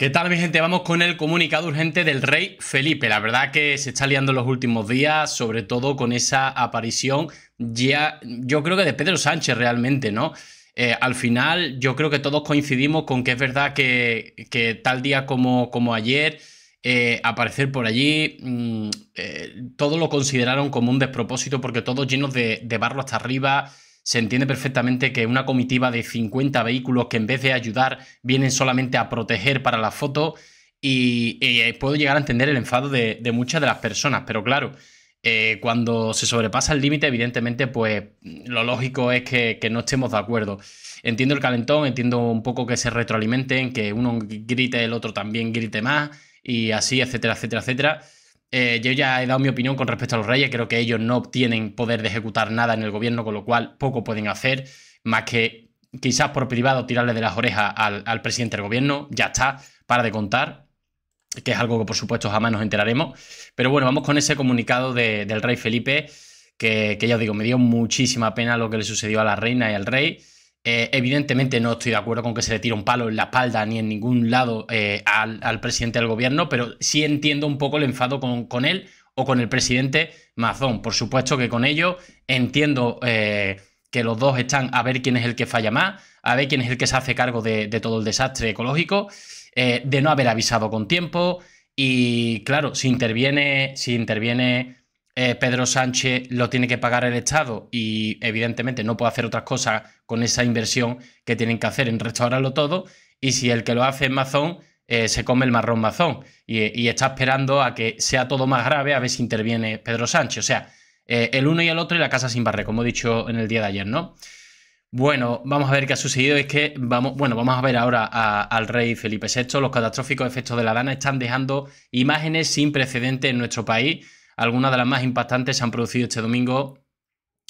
¿Qué tal mi gente? Vamos con el comunicado urgente del rey Felipe. La verdad que se está liando en los últimos días, sobre todo con esa aparición ya, yo creo que de Pedro Sánchez realmente, ¿no? Eh, al final yo creo que todos coincidimos con que es verdad que, que tal día como, como ayer, eh, aparecer por allí, mm, eh, todos lo consideraron como un despropósito porque todos llenos de, de barro hasta arriba se entiende perfectamente que una comitiva de 50 vehículos que en vez de ayudar vienen solamente a proteger para la foto y, eh, puedo llegar a entender el enfado de, muchas de las personas, pero claro, eh, cuando se sobrepasa el límite, evidentemente, pues lo lógico es que, que, no estemos de acuerdo. Entiendo el calentón, entiendo un poco que se retroalimenten, que uno grite, el otro también grite más y así, etcétera, etcétera, etcétera. Eh, yo ya he dado mi opinión con respecto a los reyes, creo que ellos no obtienen poder de ejecutar nada en el gobierno, con lo cual poco pueden hacer, más que quizás por privado tirarle de las orejas al, presidente del gobierno, ya está, para de contar, que es algo que por supuesto jamás nos enteraremos. Pero bueno, vamos con ese comunicado del rey Felipe, que, que ya os digo, me dio muchísima pena lo que le sucedió a la reina y al rey. Eh, evidentemente no estoy de acuerdo con que se le tire un palo en la espalda ni en ningún lado eh, al, presidente del gobierno, pero sí entiendo un poco el enfado con, él o con el presidente Mazón. Por supuesto que con ello entiendo eh, que los dos están a ver quién es el que falla más, a ver quién es el que se hace cargo de, de todo el desastre ecológico, de no haber avisado con tiempo. Y claro, si interviene, si interviene eh, Pedro Sánchez lo tiene que pagar el Estado y evidentemente no puede hacer otras cosas con esa inversión que tienen que hacer en restaurarlo todo. Y si el que lo hace es Mazón, eh, se come el marrón Mazón y, está esperando a que sea todo más grave a ver si interviene Pedro Sánchez. O sea, eh, el uno y el otro y la casa sin barrer, como he dicho en el día de ayer, ¿no? Bueno, vamos a ver qué ha sucedido. Es que vamos, bueno, vamos a ver ahora al rey Felipe VI. Los catastróficos efectos de la dana están dejando imágenes sin precedentes en nuestro país algunas de las más impactantes se han producido este domingo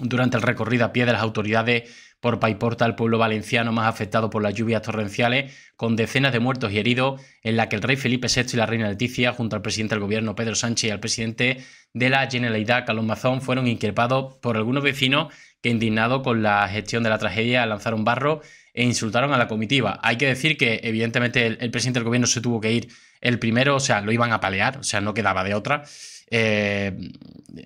durante el recorrido a pie de las autoridades por Paiporta, el pueblo valenciano más afectado por las lluvias torrenciales, con decenas de muertos y heridos, en la que el rey Felipe VI y la reina Leticia, junto al presidente del gobierno Pedro Sánchez y al presidente de la Generalidad, Carlos Mazón, fueron increpados por algunos vecinos que, indignados con la gestión de la tragedia, lanzaron barro e insultaron a la comitiva. Hay que decir que, evidentemente, el, el presidente del gobierno se tuvo que ir el primero, o sea, lo iban a palear, o sea, no quedaba de otra. Eh,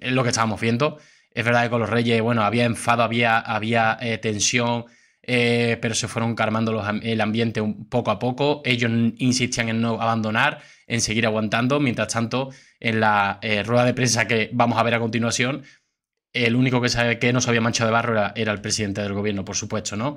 lo que estábamos viendo. Es verdad que con los Reyes, bueno, había enfado, había, había eh, tensión, eh, pero se fueron calmando el ambiente un poco a poco. Ellos insistían en no abandonar, en seguir aguantando. Mientras tanto, en la rueda de prensa que vamos a ver a continuación, el único que, sabe, que no se había manchado de barro era, el presidente del gobierno, por supuesto, ¿no?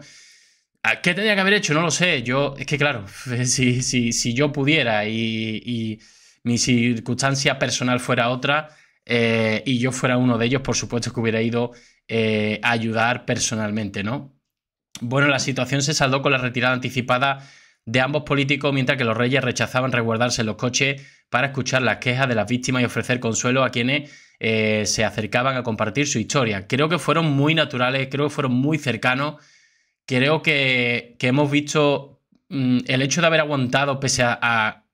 Ah, ¿Qué tenía que haber hecho? No lo sé. Yo, es que claro, si, si, si yo pudiera y mi circunstancia personal fuera otra eh, y yo fuera uno de ellos, por supuesto que hubiera ido eh, a ayudar personalmente, ¿no? Bueno, la situación se saldó con la retirada anticipada de ambos políticos mientras que los reyes rechazaban resguardarse los coches para escuchar las quejas de las víctimas y ofrecer consuelo a quienes eh, se acercaban a compartir su historia. Creo que fueron muy naturales, creo que fueron muy cercanos, creo que, hemos visto mm, el hecho de haber aguantado pese a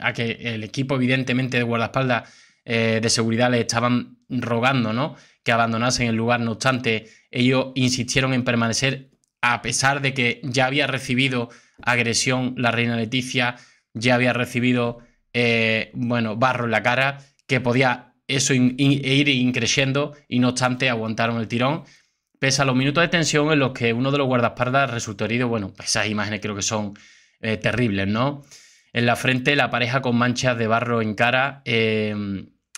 a que el equipo, evidentemente, de guardaespaldas eh, de seguridad le estaban rogando, ¿no? Que abandonasen el lugar. No obstante, ellos insistieron en permanecer, a pesar de que ya había recibido agresión la reina Leticia, ya había recibido, eh, bueno, barro en la cara, que podía eso ir increciendo y no obstante aguantaron el tirón. Pese a los minutos de tensión en los que uno de los guardaespaldas resultó herido, bueno, esas imágenes creo que son eh, terribles, ¿no? en la frente, la pareja con manchas de barro en cara, eh,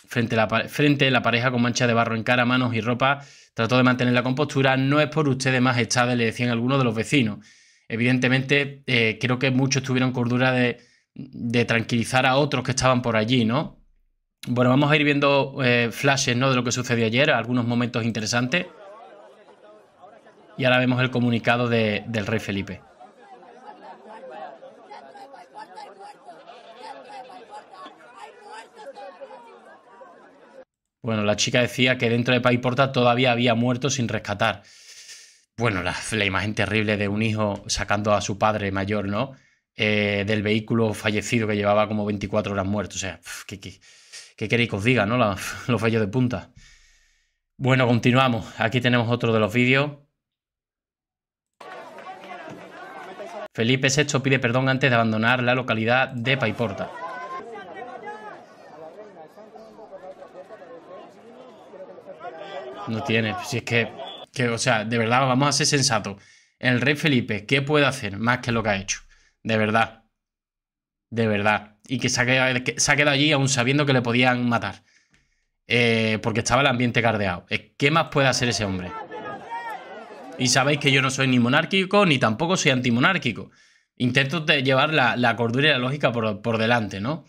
frente, la, frente, la, pareja con manchas de barro en cara, manos y ropa, trató de mantener la compostura, no es por ustedes más majestades, le decían algunos de los vecinos. Evidentemente, eh, creo que muchos tuvieron cordura de, tranquilizar a otros que estaban por allí, ¿no? Bueno, vamos a ir viendo eh, flashes ¿no? de lo que sucedió ayer, algunos momentos interesantes. Y ahora vemos el comunicado del rey Felipe. Bueno, la chica decía que dentro de Paiporta todavía había muerto sin rescatar. Bueno, la, imagen terrible de un hijo sacando a su padre mayor, ¿no? Eh, del vehículo fallecido que llevaba como 24 horas muerto. O sea, ¿qué, queréis que os diga, no? La, los fallos de punta. Bueno, continuamos. Aquí tenemos otro de los vídeos. Felipe VI pide perdón antes de abandonar la localidad de Paiporta. No tiene, pues si es que, que, o sea, de verdad, vamos a ser sensatos. El rey Felipe, ¿qué puede hacer más que lo que ha hecho? De verdad. De verdad. Y que se ha quedado, allí aún sabiendo que le podían matar. Eh, porque estaba el ambiente cardeado. Eh, ¿Qué más puede hacer ese hombre? Y sabéis que yo no soy ni monárquico ni tampoco soy antimonárquico. Intento llevar la, cordura y la lógica por, delante, ¿no?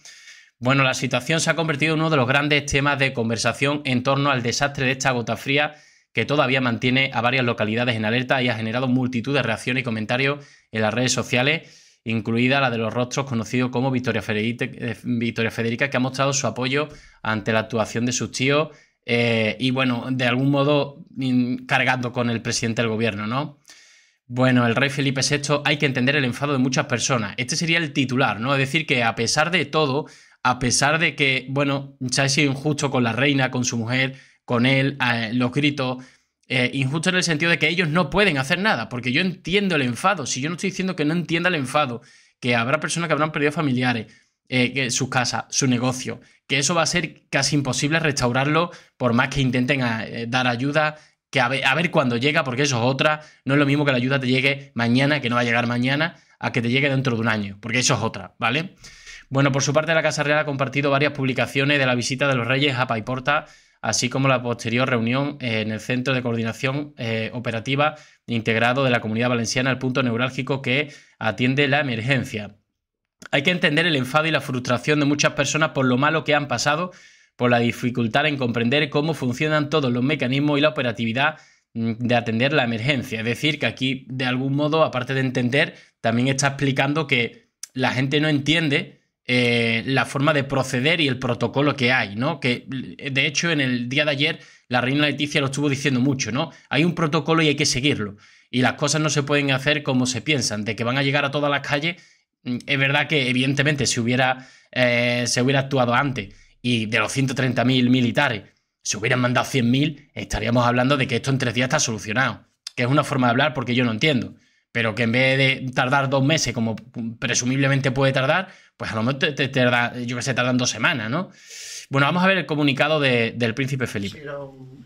Bueno, la situación se ha convertido en uno de los grandes temas de conversación en torno al desastre de esta gota fría que todavía mantiene a varias localidades en alerta y ha generado multitud de reacciones y comentarios en las redes sociales, incluida la de los rostros conocidos como Victoria Federica, eh, Victoria Federica que ha mostrado su apoyo ante la actuación de sus tíos eh, y bueno, de algún modo cargando con el presidente del gobierno, ¿no? Bueno, el rey Felipe VI hay que entender el enfado de muchas personas. Este sería el titular, ¿no? Es decir, que a pesar de todo, a pesar de que, bueno, se ha sido injusto con la reina, con su mujer, con él, los gritos, eh, injusto en el sentido de que ellos no pueden hacer nada, porque yo entiendo el enfado. Si yo no estoy diciendo que no entienda el enfado, que habrá personas que habrán perdido familiares, eh, su casa, su negocio, que eso va a ser casi imposible restaurarlo por más que intenten ah, eh, dar ayuda, que a ver, cuándo llega, porque eso es otra, no es lo mismo que la ayuda te llegue mañana, que no va a llegar mañana, a que te llegue dentro de un año, porque eso es otra, ¿vale? Bueno, por su parte la Casa Real ha compartido varias publicaciones de la visita de los reyes a Paiporta, así como la posterior reunión eh, en el Centro de Coordinación Operativa Integrado de la Comunidad Valenciana, el punto neurálgico que atiende la emergencia. Hay que entender el enfado y la frustración de muchas personas por lo malo que han pasado, por la dificultad en comprender cómo funcionan todos los mecanismos y la operatividad mm, de atender la emergencia. Es decir, que aquí, de algún modo, aparte de entender, también está explicando que la gente no entiende eh, la forma de proceder y el protocolo que hay, ¿no? Que de hecho en el día de ayer la reina Leticia lo estuvo diciendo mucho, ¿no? Hay un protocolo y hay que seguirlo. Y las cosas no se pueden hacer como se piensan, de que van a llegar a todas las calles Mm, es verdad que evidentemente si hubiera, eh, se hubiera actuado antes y de los 130.000 militares se hubieran mandado 100.000, estaríamos hablando de que esto en tres días está solucionado, que es una forma de hablar porque yo no entiendo, pero que en vez de tardar dos meses como presumiblemente puede tardar, pues a lo mejor te, yo tardan dos semanas, ¿no? Bueno, vamos a ver el comunicado del príncipe Felipe.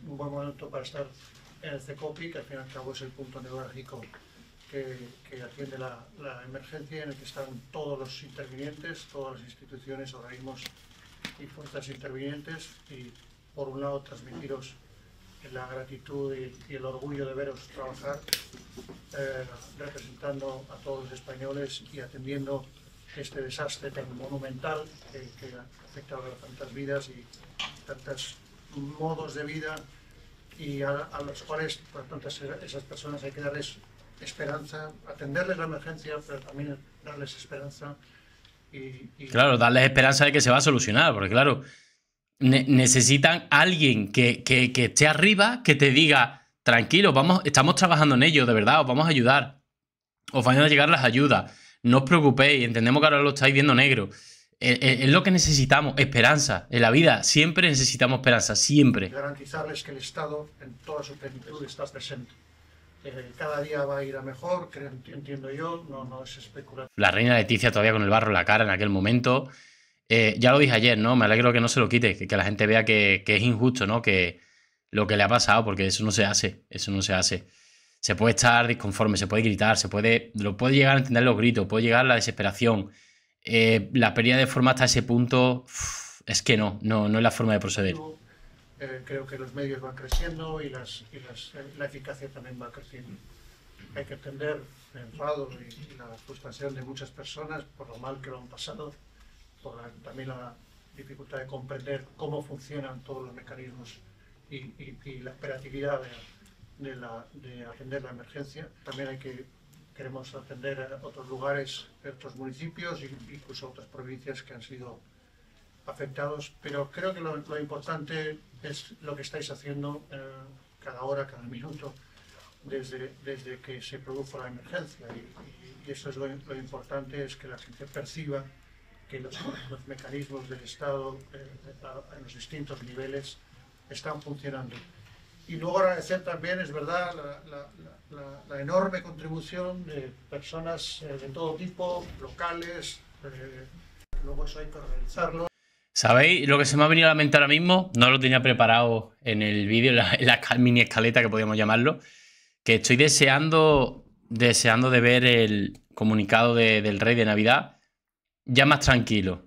buen para estar el que al el punto que, atiende la, emergencia, en el que están todos los intervinientes, todas las instituciones, organismos y fuerzas intervinientes. Y por un lado transmitiros la gratitud y, el orgullo de veros trabajar eh, representando a todos los españoles y atendiendo este desastre tan monumental que, ha afectado a tantas vidas y tantos modos de vida y a, los cuales por tantas esas personas hay que darles esperanza, atenderles la emergencia, pero también darles esperanza. Y, Claro, darles esperanza de que se va a solucionar, porque claro, necesitan alguien que, que, que, esté arriba, que te diga, tranquilo, vamos, estamos trabajando en ello, de verdad, os vamos a ayudar, os van a llegar las ayudas, no os preocupéis, entendemos que ahora lo estáis viendo negro. Es, eh, eh, es lo que necesitamos, esperanza. En la vida siempre necesitamos esperanza, siempre. Garantizarles que el Estado en toda su plenitud está presente cada día va a ir a mejor, entiendo yo, no, es La reina Leticia todavía con el barro en la cara en aquel momento. Eh, ya lo dije ayer, ¿no? Me alegro que no se lo quite, que, la gente vea que, es injusto, ¿no? Que lo que le ha pasado, porque eso no se hace, eso no se hace. Se puede estar disconforme, se puede gritar, se puede, lo puede llegar a entender los gritos, puede llegar a la desesperación. Eh, la pérdida de forma hasta ese punto, es que no, no, no es la forma de proceder. Eh, creo que los medios van creciendo y, las, y las, eh, la eficacia también va creciendo. Hay que atender el y, la frustración de muchas personas por lo mal que lo han pasado, por también la dificultad de comprender cómo funcionan todos los mecanismos y, la operatividad de, atender la emergencia. También hay que queremos atender a otros lugares, a otros municipios, incluso a otras provincias que han sido afectados, pero creo que lo, lo importante es lo que estáis haciendo eh, cada hora, cada minuto, desde, desde que se produjo la emergencia. Y, y eso es lo, importante, es que la gente perciba que los, mecanismos del Estado en eh, los distintos niveles están funcionando. Y luego agradecer también, es verdad, la, enorme contribución de personas eh, de todo tipo, locales, luego eso hay que organizarlo. ¿Sabéis lo que se me ha venido a la mente ahora mismo? No lo tenía preparado en el vídeo, en la, mini escaleta que podíamos llamarlo. Que estoy deseando, deseando de ver el comunicado del rey de Navidad ya más tranquilo.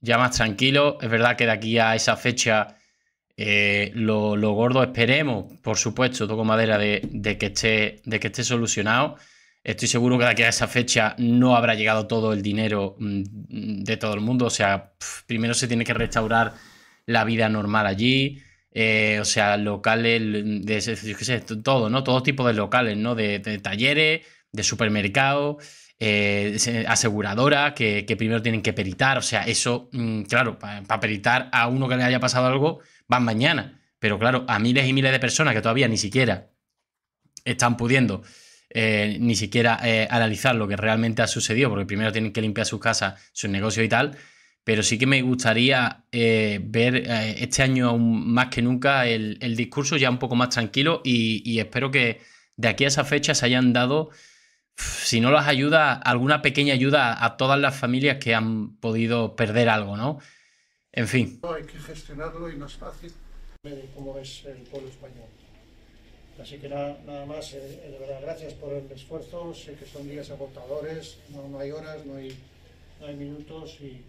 Ya más tranquilo. Es verdad que de aquí a esa fecha eh, lo, gordo esperemos, por supuesto, toco madera, de, que esté, de que esté solucionado. Estoy seguro que de aquí a esa fecha no habrá llegado todo el dinero mm, de todo el mundo. O sea, primero se tiene que restaurar la vida normal allí. Eh, o sea, locales, de, todo, ¿no? Todo tipo de locales, ¿no? De, talleres, de supermercados, eh, aseguradoras que, primero tienen que peritar. O sea, eso, mm, claro, para peritar a uno que le haya pasado algo, van mañana. Pero claro, a miles y miles de personas que todavía ni siquiera están pudiendo eh, ni siquiera eh, analizar lo que realmente ha sucedido, porque primero tienen que limpiar sus casas, sus negocios y tal. Pero sí que me gustaría eh, ver este año más que nunca el, discurso ya un poco más tranquilo y, espero que de aquí a esa fecha se hayan dado si no las ayuda, alguna pequeña ayuda a todas las familias que han podido perder algo, ¿no? En fin. Hay que gestionarlo y no es fácil, es el pueblo español. Así que nada, nada más, eh, eh, de verdad, gracias por el esfuerzo. Sé que son días agotadores, no, hay horas, no hay, minutos y,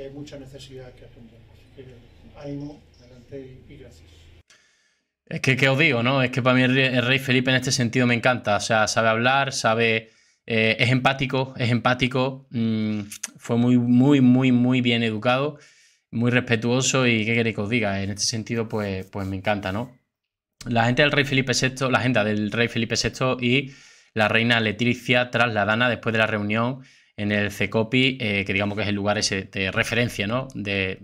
hay mucha necesidad que atender. Así que ánimo, adelante y, gracias. Es que, ¿qué os digo, ¿no? Es que para mí el, rey Felipe en este sentido me encanta. O sea, sabe hablar, sabe. Eh, es empático, es empático. Mm, fue muy, muy, muy, muy bien educado, muy respetuoso y qué queréis que os diga. En este sentido, pues, pues me encanta, ¿no? la gente del rey Felipe VI, la agenda del rey Felipe VI y la reina Leticia dana después de la reunión en el CECOPI, eh, que digamos que es el lugar ese de referencia, ¿no? De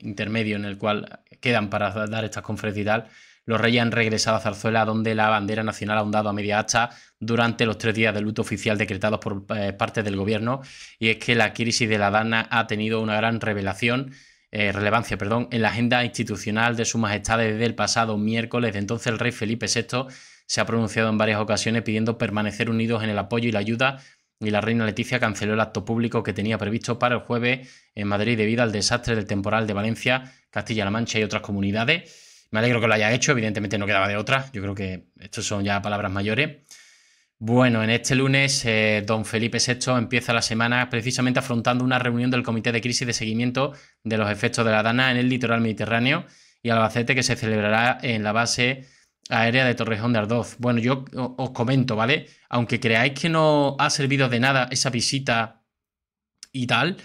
intermedio en el cual quedan para dar estas conferencias y tal. Los reyes han regresado a Zarzuela, donde la bandera nacional ha hundado a media hacha durante los tres días de luto oficial decretados por eh, parte del gobierno. Y es que la crisis de la Dana ha tenido una gran revelación eh, relevancia perdón, en la agenda institucional de Su Majestad desde el pasado miércoles. De entonces, el rey Felipe VI se ha pronunciado en varias ocasiones pidiendo permanecer unidos en el apoyo y la ayuda y la reina Leticia canceló el acto público que tenía previsto para el jueves en Madrid debido al desastre del temporal de Valencia, Castilla-La Mancha y otras comunidades. Me alegro que lo haya hecho, evidentemente no quedaba de otra, yo creo que estas son ya palabras mayores. Bueno, en este lunes, eh, don Felipe VI empieza la semana precisamente afrontando una reunión del Comité de Crisis de Seguimiento de los Efectos de la Dana en el litoral mediterráneo y Albacete que se celebrará en la base aérea de Torrejón de Ardoz. Bueno, yo os comento, ¿vale? Aunque creáis que no ha servido de nada esa visita y tal,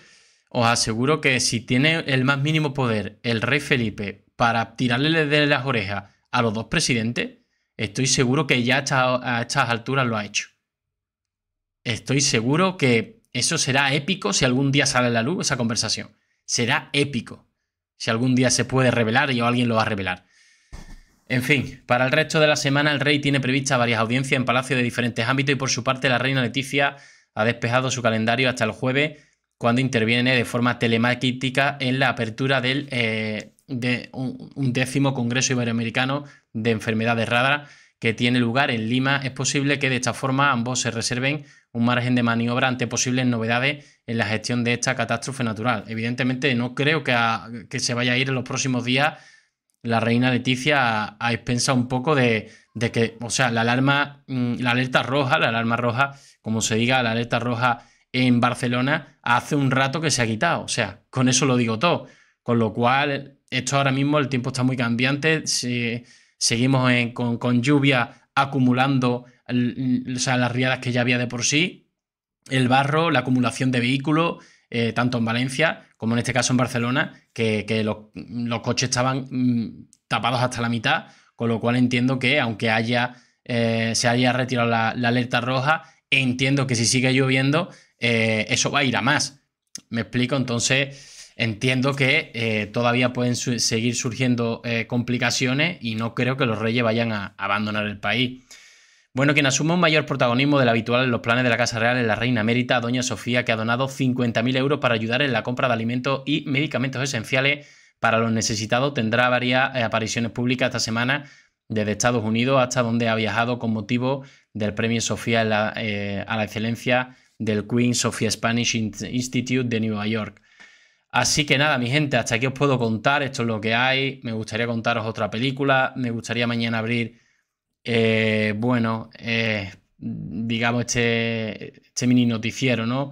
os aseguro que si tiene el más mínimo poder el rey Felipe para tirarle de las orejas a los dos presidentes, Estoy seguro que ya a estas alturas lo ha hecho. Estoy seguro que eso será épico si algún día sale a la luz esa conversación. Será épico si algún día se puede revelar y alguien lo va a revelar. En fin, para el resto de la semana el rey tiene prevista varias audiencias en palacio de diferentes ámbitos y por su parte la reina Leticia ha despejado su calendario hasta el jueves cuando interviene de forma telemática en la apertura del eh, de un, décimo Congreso Iberoamericano de Enfermedades Raras que tiene lugar en Lima, es posible que de esta forma ambos se reserven un margen de maniobra ante posibles novedades en la gestión de esta catástrofe natural. Evidentemente, no creo que, se vaya a ir en los próximos días la reina Leticia a, expensa un poco de, de, que, o sea, la alarma, mm, la alerta roja, la alarma roja, como se diga, la alerta roja en Barcelona hace un rato que se ha quitado. O sea, con eso lo digo todo. Con lo cual, esto ahora mismo el tiempo está muy cambiante, si seguimos con, lluvia acumulando las riadas que ya había de por sí, el barro, la acumulación de vehículos, eh, tanto en Valencia como en este caso en Barcelona, que, los, coches estaban mm, tapados hasta la mitad, con lo cual entiendo que aunque haya, eh, se haya retirado la, alerta roja, entiendo que si sigue lloviendo, eh, eso va a ir a más. ¿Me explico? Entonces... Entiendo que eh, todavía pueden seguir surgiendo eh, complicaciones y no creo que los reyes vayan a abandonar el país. Bueno, quien asume un mayor protagonismo del habitual en los planes de la Casa Real es la reina Mérita, doña Sofía, que ha donado 50.000 euros para ayudar en la compra de alimentos y medicamentos esenciales para los necesitados. Tendrá varias eh, apariciones públicas esta semana, desde Estados Unidos hasta donde ha viajado con motivo del premio Sofía a la excelencia del Queen Sofía Spanish Institute de Nueva York. Así que nada, mi gente, hasta aquí os puedo contar, esto es lo que hay, me gustaría contaros otra película, me gustaría mañana abrir, eh, bueno, eh, digamos, este, este, mini noticiero, ¿no?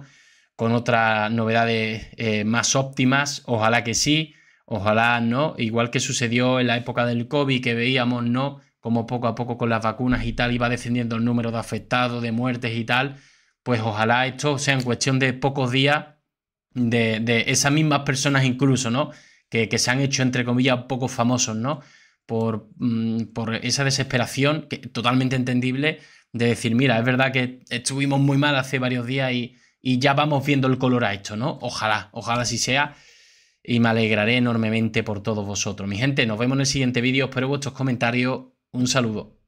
Con otras novedades eh, más óptimas, ojalá que sí, ojalá no, igual que sucedió en la época del COVID, que veíamos, ¿no? Como poco a poco con las vacunas y tal iba descendiendo el número de afectados, de muertes y tal, pues ojalá esto sea en cuestión de pocos días de, esas mismas personas incluso, ¿no? Que, se han hecho, entre comillas, poco famosos, ¿no? Mm, por, esa desesperación, que, totalmente entendible, de decir, mira, es verdad que estuvimos muy mal hace varios días y, ya vamos viendo el color a esto, ¿no? Ojalá, ojalá si sea. Y me alegraré enormemente por todos vosotros. Mi gente, nos vemos en el siguiente vídeo. Espero vuestros comentarios. Un saludo.